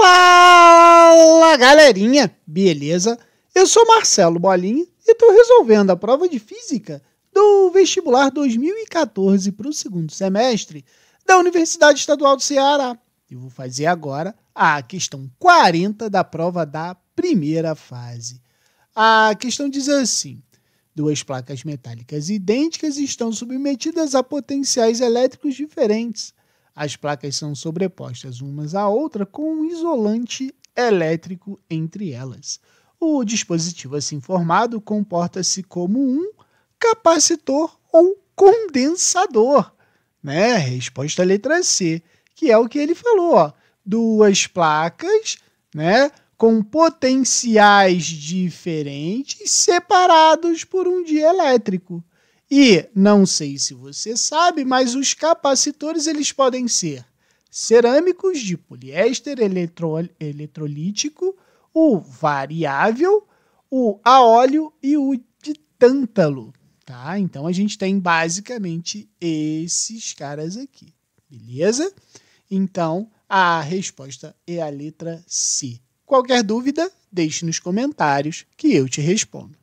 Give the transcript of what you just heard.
Fala galerinha, beleza? Eu sou Marcelo Bolinha e estou resolvendo a prova de física do vestibular 2014 para o segundo semestre da Universidade Estadual do Ceará. Eu vou fazer agora a questão 40 da prova da primeira fase. A questão diz assim: duas placas metálicas idênticas estão submetidas a potenciais elétricos diferentes as placas são sobrepostas umas à outra com um isolante elétrico entre elas. O dispositivo assim formado comporta-se como um capacitor ou condensador, né? Resposta letra C, que é o que ele falou, ó. Duas placas, né, com potenciais diferentes separados por um dielétrico. E não sei se você sabe, mas os capacitores eles podem ser cerâmicos de poliéster eletro eletrolítico, o variável, o a óleo e o de tântalo, tá? Então a gente tem basicamente esses caras aqui, beleza? Então a resposta é a letra C. Qualquer dúvida, deixe nos comentários que eu te respondo.